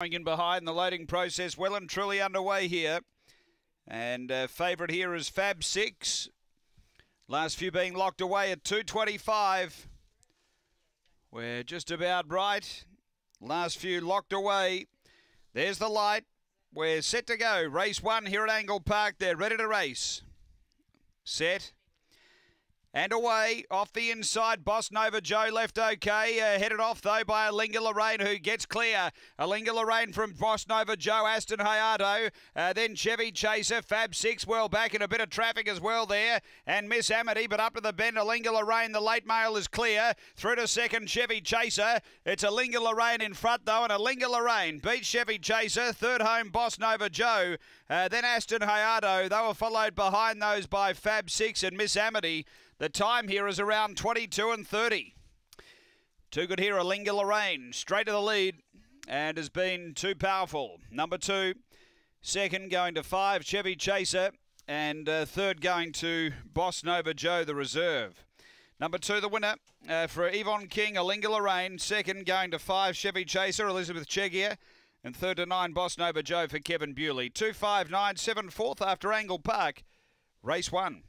Going in behind, the loading process well and truly underway here. And uh, favourite here is Fab 6. Last few being locked away at 225. We're just about right. Last few locked away. There's the light. We're set to go. Race one here at Angle Park. They're ready to race. Set. And away off the inside, Boss Nova Joe left okay. Uh, headed off though by Alinga Lorraine, who gets clear. Alinga Lorraine from Boss Nova Joe, Aston Hayato, uh, then Chevy Chaser, Fab Six, well back, and a bit of traffic as well there. And Miss Amity, but up to the bend, Alinga Lorraine, the late male is clear. Through to second, Chevy Chaser. It's Alinga Lorraine in front though, and Alinga Lorraine beats Chevy Chaser. Third home, Boss Nova Joe, uh, then Aston Hayato. They were followed behind those by Fab Six and Miss Amity. The time here is around 22 and 30. Too good here, Alinga Lorraine, straight to the lead and has been too powerful. Number two, second going to five, Chevy Chaser, and uh, third going to Boss Nova Joe, the reserve. Number two, the winner uh, for Yvonne King, Alinga Lorraine, second going to five, Chevy Chaser, Elizabeth Chegia, and third to nine, Boss Nova Joe for Kevin Bewley. Two, five, nine, seven, fourth after Angle Park, race one.